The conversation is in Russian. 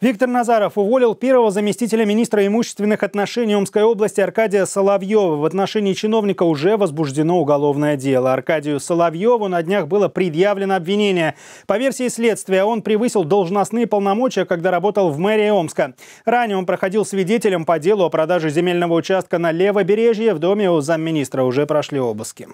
Виктор Назаров уволил первого заместителя министра имущественных отношений Омской области Аркадия Соловьева. В отношении чиновника уже возбуждено уголовное дело. Аркадию Соловьеву на днях было предъявлено обвинение. По версии следствия, он превысил должностные полномочия, когда работал в мэрии Омска. Ранее он проходил свидетелем по делу о продаже земельного участка на Левобережье. В доме у замминистра уже прошли обыски.